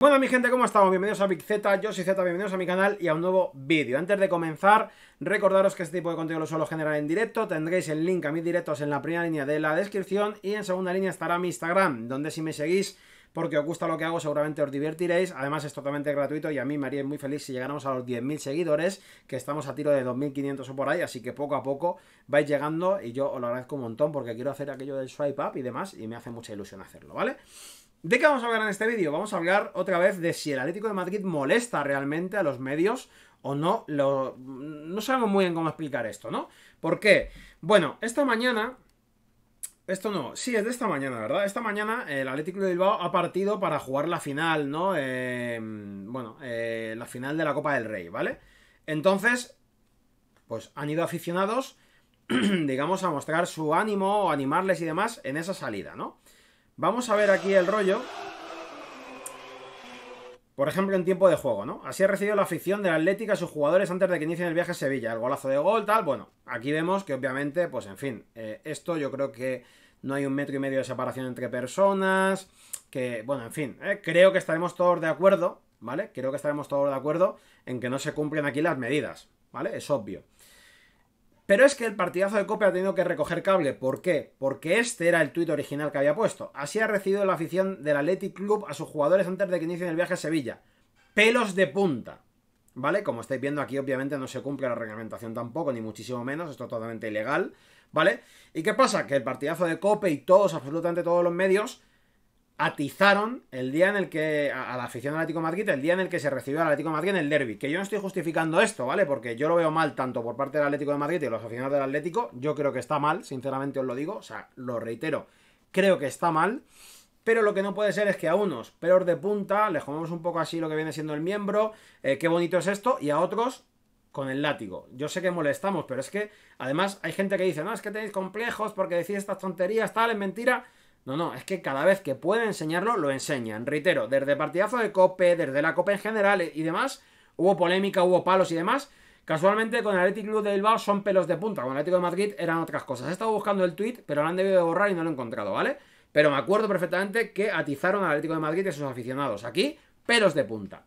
Bueno mi gente, ¿cómo estamos? Bienvenidos a Big Z, yo soy Z, bienvenidos a mi canal y a un nuevo vídeo. Antes de comenzar, recordaros que este tipo de contenido lo suelo generar en directo, tendréis el link a mis directos en la primera línea de la descripción y en segunda línea estará mi Instagram, donde si me seguís porque os gusta lo que hago, seguramente os divertiréis. Además, es totalmente gratuito y a mí me haría muy feliz si llegáramos a los 10.000 seguidores, que estamos a tiro de 2.500 o por ahí, así que poco a poco vais llegando y yo os lo agradezco un montón porque quiero hacer aquello del swipe up y demás y me hace mucha ilusión hacerlo, ¿vale? ¿De qué vamos a hablar en este vídeo? Vamos a hablar otra vez de si el Atlético de Madrid molesta realmente a los medios o no. no sabemos muy bien cómo explicar esto, ¿no? ¿Por qué? Bueno, esta mañana esto no, sí, es de esta mañana, ¿verdad? Esta mañana eh, el Atlético de Bilbao ha partido para jugar la final, ¿no? Eh, bueno, eh, la final de la Copa del Rey, ¿vale? Entonces, pues han ido aficionados, digamos, a mostrar su ánimo, o animarles y demás en esa salida, ¿no? Vamos a ver aquí el rollo. Por ejemplo, en tiempo de juego, ¿no? Así ha recibido la afición la Atlética a sus jugadores antes de que inicie el viaje a Sevilla. El golazo de gol, tal. Bueno, aquí vemos que obviamente, pues en fin, eh, esto yo creo que no hay un metro y medio de separación entre personas. Que, bueno, en fin, eh, creo que estaremos todos de acuerdo, ¿vale? Creo que estaremos todos de acuerdo en que no se cumplen aquí las medidas, ¿vale? Es obvio. Pero es que el partidazo de Cope ha tenido que recoger cable. ¿Por qué? Porque este era el tuit original que había puesto. Así ha recibido la afición del Athletic Club a sus jugadores antes de que inicien el viaje a Sevilla. Pelos de punta. ¿Vale? Como estáis viendo aquí, obviamente no se cumple la reglamentación tampoco, ni muchísimo menos. Esto es totalmente ilegal. ¿Vale? ¿Y qué pasa? Que el partidazo de Cope y todos, absolutamente todos los medios, atizaron el día en el que, a, la afición del Atlético de Madrid, el día en el que se recibió al Atlético de Madrid en el derby. Que yo no estoy justificando esto, ¿vale? Porque yo lo veo mal tanto por parte del Atlético de Madrid y los aficionados del Atlético. Yo creo que está mal, sinceramente os lo digo, o sea, lo reitero, creo que está mal. Pero lo que no puede ser es que a unos, peor de punta, les comemos un poco así lo que viene siendo el miembro, eh, qué bonito es esto, y a otros, con el látigo. Yo sé que molestamos, pero es que además hay gente que dice, no, es que tenéis complejos porque decís estas tonterías, tal, es mentira. No, no, es que cada vez que pueden enseñarlo, lo enseñan. Reitero, desde partidazo de COPE, desde la COPE en general eh, y demás, hubo polémica, hubo palos y demás. Casualmente con el Athletic Club de Bilbao son pelos de punta, con el Atlético de Madrid eran otras cosas. He estado buscando el tweet, pero lo han debido de borrar y no lo he encontrado, ¿vale? Pero me acuerdo perfectamente que atizaron al Atlético de Madrid y a sus aficionados. Aquí, pelos de punta.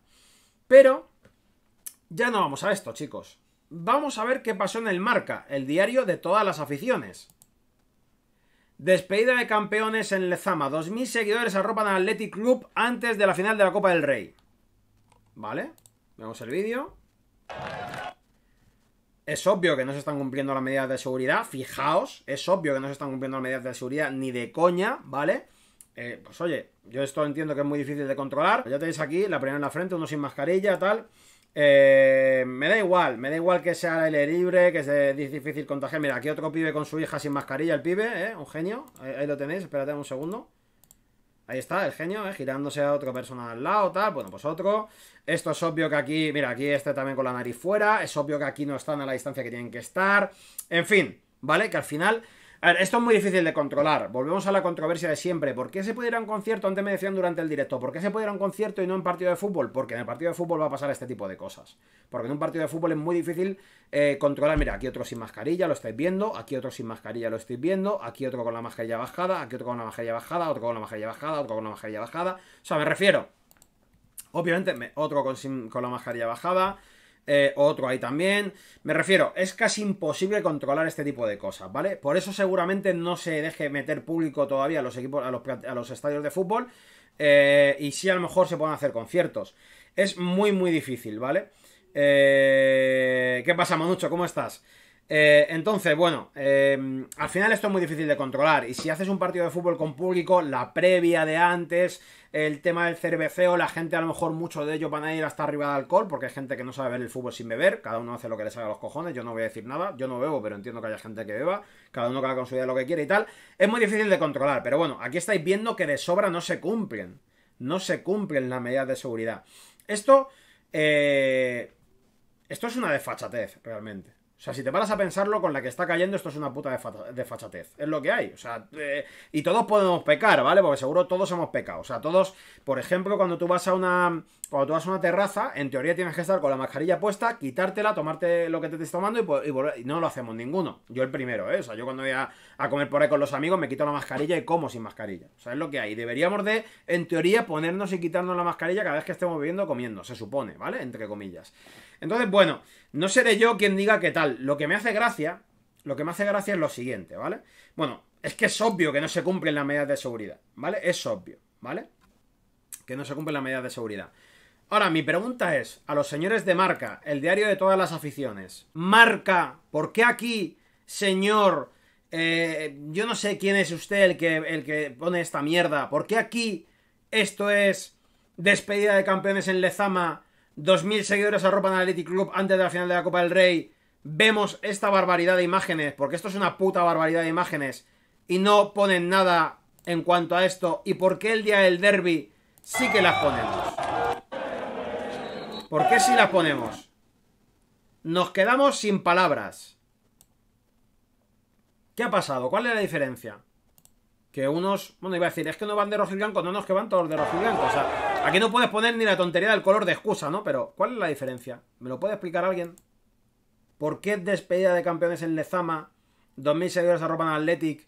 Pero ya no vamos a esto, chicos. Vamos a ver qué pasó en el Marca, el diario de todas las aficiones. Despedida de campeones en Lezama. 2.000 seguidores arropan al Athletic Club antes de la final de la Copa del Rey. ¿Vale? Vemos el vídeo. Es obvio que no se están cumpliendo las medidas de seguridad. Fijaos, es obvio que no se están cumpliendo las medidas de seguridad ni de coña, ¿vale? Eh, pues oye, yo esto entiendo que es muy difícil de controlar. Ya tenéis aquí la primera en la frente, uno sin mascarilla, tal. Eh, me da igual, me da igual que sea el aire libre, que es difícil contagiar. Mira, aquí otro pibe con su hija sin mascarilla, el pibe, ¿eh? Un genio. Ahí, ahí lo tenéis, espérate un segundo. Ahí está, el genio, ¿eh? girándose a otra persona al lado, tal. Bueno, pues otro. Esto es obvio que aquí, mira, aquí este también con la nariz fuera. Es obvio que aquí no están a la distancia que tienen que estar. En fin, ¿vale? Que al final a ver, esto es muy difícil de controlar. Volvemos a la controversia de siempre. ¿Por qué se puede ir un concierto? Antes me decían durante el directo, ¿por qué se puede un concierto y no en partido de fútbol? Porque en el partido de fútbol va a pasar este tipo de cosas. Porque en un partido de fútbol es muy difícil eh, controlar. Mira, aquí otro sin mascarilla, lo estáis viendo. Aquí otro sin mascarilla, lo estáis viendo. Aquí otro con la mascarilla bajada. Aquí otro con la mascarilla bajada. Otro con la mascarilla bajada. Otro con la mascarilla bajada. O sea, me refiero. Obviamente, otro con, con la mascarilla bajada. Eh, otro ahí también. Me refiero, es casi imposible controlar este tipo de cosas, ¿vale? Por eso seguramente no se deje meter público todavía a los equipos, a los, estadios de fútbol. Eh, y si a lo mejor se pueden hacer conciertos. Es muy, muy difícil, ¿vale? Eh, ¿Qué pasa, Manucho? ¿Cómo estás? Eh, entonces, bueno, em, al final esto es muy difícil de controlar. Y si haces un partido de fútbol con público, la previa de antes, el tema del cerveceo, la gente a lo mejor muchos de ellos van a ir hasta arriba de alcohol, porque hay gente que no sabe ver el fútbol sin beber, cada uno hace lo que le salga a los cojones, yo no voy a decir nada, yo no bebo, pero entiendo que haya gente que beba, cada uno que haga con su lo que quiere y tal. Es muy difícil de controlar, pero bueno, aquí estáis viendo que de sobra no se cumplen. No se cumplen las medidas de seguridad. Esto. Eh, esto es una desfachatez, realmente. O sea, si te paras a pensarlo, con la que está cayendo, esto es una puta de fachatez Es lo que hay. O sea, eh, y todos podemos pecar, ¿vale? Porque seguro todos hemos pecado. O sea, todos, por ejemplo, cuando tú vas a una. Cuando tú vas a una terraza, en teoría tienes que estar con la mascarilla puesta, quitártela, tomarte lo que te estés tomando y, volver. no lo hacemos ninguno. Yo el primero, ¿eh? O sea, yo cuando voy a, comer por ahí con los amigos me quito la mascarilla y como sin mascarilla. O sea, es lo que hay. Deberíamos de, en teoría, ponernos y quitarnos la mascarilla cada vez que estemos viviendo comiendo, se supone, ¿vale? Entre comillas. Entonces, bueno, no seré yo quien diga qué tal lo que me hace gracia, lo que me hace gracia es lo siguiente, ¿vale? Bueno, es que es obvio que no se cumplen las medidas de seguridad, ¿vale? Es obvio, ¿vale? Que no se cumplen las medidas de seguridad. Ahora, mi pregunta es, a los señores de Marca, el diario de todas las aficiones, Marca, ¿por qué aquí, señor, eh, yo no sé quién es usted el que, el que pone esta mierda, ¿por qué aquí esto es despedida de campeones en Lezama, 2.000 seguidores a Ropa Athletic Club antes de la final de la Copa del Rey, vemos esta barbaridad de imágenes, porque esto es una puta barbaridad de imágenes, y no ponen nada en cuanto a esto, y por qué el día del derby sí que las ponemos. ¿Por qué sí las ponemos? Nos quedamos sin palabras. ¿Qué ha pasado? ¿Cuál es la diferencia? Que unos... Bueno, iba a decir, es que no van de rojo y blanco. No, que van todos de rojo y blanco. O sea, aquí no puedes poner ni la tontería del color de excusa, ¿no? Pero, ¿cuál es la diferencia? ¿Me lo puede explicar alguien? ¿Por qué despedida de campeones en Lezama? 2.000 seguidores arropan al Athletic.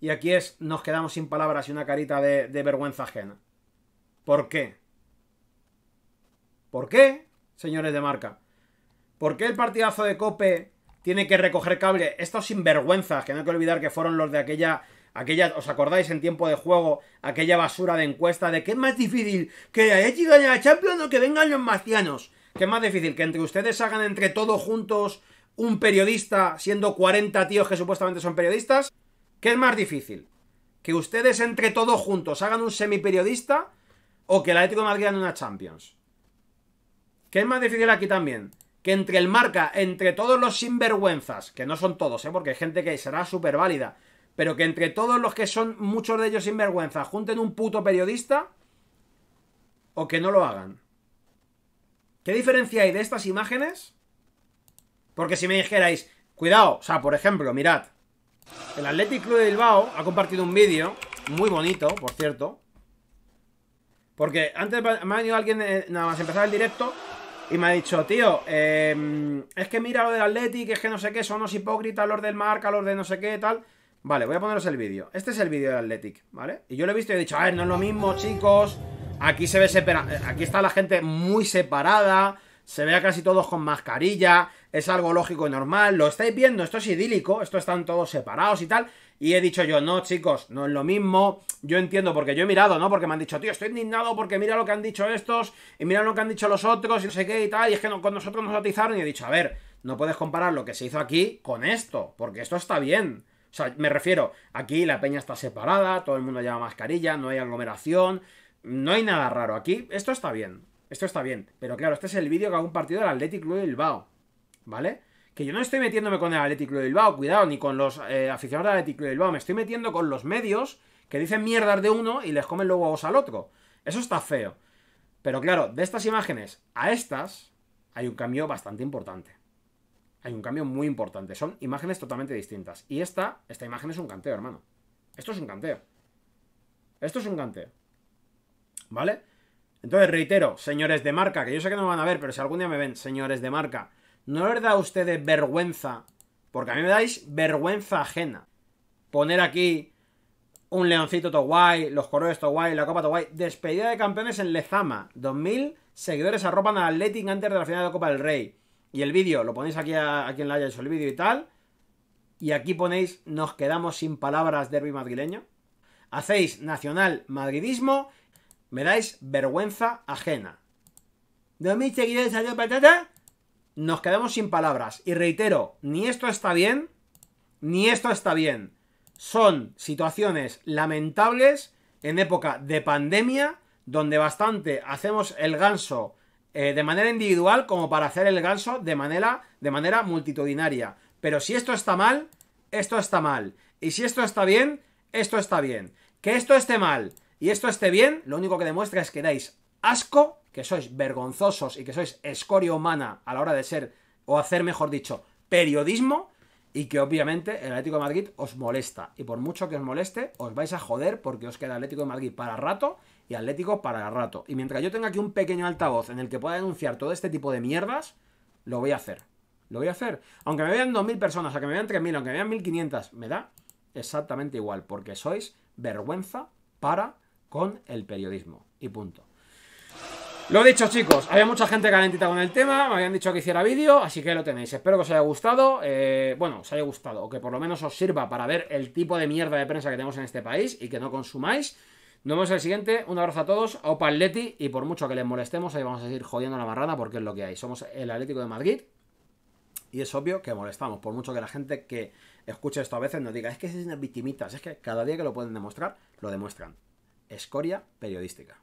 Y aquí es, nos quedamos sin palabras y una carita de, vergüenza ajena. ¿Por qué? ¿Por qué, señores de marca? ¿Por qué el partidazo de Cope tiene que recoger cable? Estos sinvergüenzas, que no hay que olvidar que fueron los de aquella aquella, ¿os acordáis en tiempo de juego? Aquella basura de encuesta de que es más difícil que haya Echi a la Champions o que vengan los marcianos. ¿Qué es más difícil? ¿Que entre ustedes hagan entre todos juntos un periodista, siendo 40 tíos que supuestamente son periodistas? ¿Qué es más difícil? ¿Que ustedes entre todos juntos hagan un semiperiodista o que la Atlético de Madrid gane una Champions? ¿Qué es más difícil aquí también? Que entre el marca, entre todos los sinvergüenzas, que no son todos, eh, porque hay gente que será súper válida, pero que entre todos los que son muchos de ellos sinvergüenzas junten un puto periodista o que no lo hagan. ¿Qué diferencia hay de estas imágenes? Porque si me dijerais, cuidado, o sea, por ejemplo, mirad. El Athletic Club de Bilbao ha compartido un vídeo, muy bonito, por cierto. Porque antes me ha venido alguien, eh, nada más empezar el directo, y me ha dicho, tío, em, es que mira lo del Athletic, es que no sé qué, son los hipócritas, los del marca, los de no sé qué, tal. Vale, voy a poneros el vídeo. Este es el vídeo del Athletic, ¿vale? Y yo lo he visto y he dicho, a ver, no es lo mismo, chicos. Aquí se ve separa... aquí está la gente muy separada, se ve a casi todos con mascarilla, es algo lógico y normal, lo estáis viendo, esto es idílico, esto están todos separados y tal. Y he dicho yo, no, chicos, no es lo mismo. Yo entiendo, porque yo he mirado, ¿no? Porque me han dicho, tío, estoy indignado porque mira lo que han dicho estos, y mira lo que han dicho los otros, y no sé qué y tal, y es que con nosotros nos atizaron, y he dicho, a ver, no puedes comparar lo que se hizo aquí con esto, porque esto está bien. O sea, me refiero, aquí la peña está separada, todo el mundo lleva mascarilla, no hay aglomeración, no hay nada raro. Aquí esto está bien. Esto está bien. Pero claro, este es el vídeo que hago un partido del Athletic Club de Bilbao. ¿Vale? Que yo no estoy metiéndome con el Athletic Club de Bilbao, cuidado, ni con los eh, aficionados del Athletic Club de Bilbao. Me estoy metiendo con los medios que dicen mierdas de uno y les comen los huevos al otro. Eso está feo. Pero claro, de estas imágenes a estas hay un cambio bastante importante. Hay un cambio muy importante. Son imágenes totalmente distintas. Y esta, esta imagen es un canteo, hermano. Esto es un canteo. Esto es un canteo. ¿vale? Entonces, reitero, señores de marca, que yo sé que no me van a ver, pero si algún día me ven, señores de marca, ¿no les da a ustedes vergüenza? Porque a mí me dais vergüenza ajena. Poner aquí un leoncito todo los correos todo la copa todo Despedida de campeones en Lezama. 2000 seguidores arropan al Athletic antes de la final de la Copa del Rey. Y el vídeo, lo ponéis aquí a, a quien haya hecho el vídeo y tal. Y aquí ponéis, nos quedamos sin palabras, derby madrileño. Hacéis nacional madridismo me dais vergüenza ajena. de patata? Nos quedamos sin palabras. Y reitero, ni esto está bien, ni esto está bien. Son situaciones lamentables en época de pandemia, donde bastante hacemos el ganso eh, de manera individual como para hacer el ganso de manera, de manera multitudinaria. Pero si esto está mal, esto está mal. Y si esto está bien, esto está bien. Que esto esté mal y esto esté bien, lo único que demuestra es que dais asco, que sois vergonzosos y que sois escoria humana a la hora de ser, o hacer, mejor dicho, periodismo, y que obviamente el Atlético de Madrid os molesta. Y por mucho que os moleste, os vais a joder porque os queda Atlético de Madrid para rato y Atlético para rato. Y mientras yo tenga aquí un pequeño altavoz en el que pueda denunciar todo este tipo de mierdas, lo voy a hacer. Lo voy a hacer. Aunque me vean 2.000 personas, aunque me vean 3.000, aunque me vean 1.500, me da exactamente igual, porque sois vergüenza para con el periodismo. Y punto. Lo dicho, chicos, había mucha gente calentita con el tema, me habían dicho que hiciera vídeo, así que lo tenéis. Espero que os haya gustado, eh, bueno, os haya gustado, o que por lo menos os sirva para ver el tipo de mierda de prensa que tenemos en este país y que no consumáis. Nos vemos en el siguiente, un abrazo a todos, opa Atleti, y por mucho que les molestemos, ahí vamos a seguir jodiendo la marrana porque es lo que hay. Somos el Atlético de Madrid, y es obvio que molestamos, por mucho que la gente que escuche esto a veces nos diga, es que es unas victimitas, es que cada día que lo pueden demostrar, lo demuestran escoria periodística.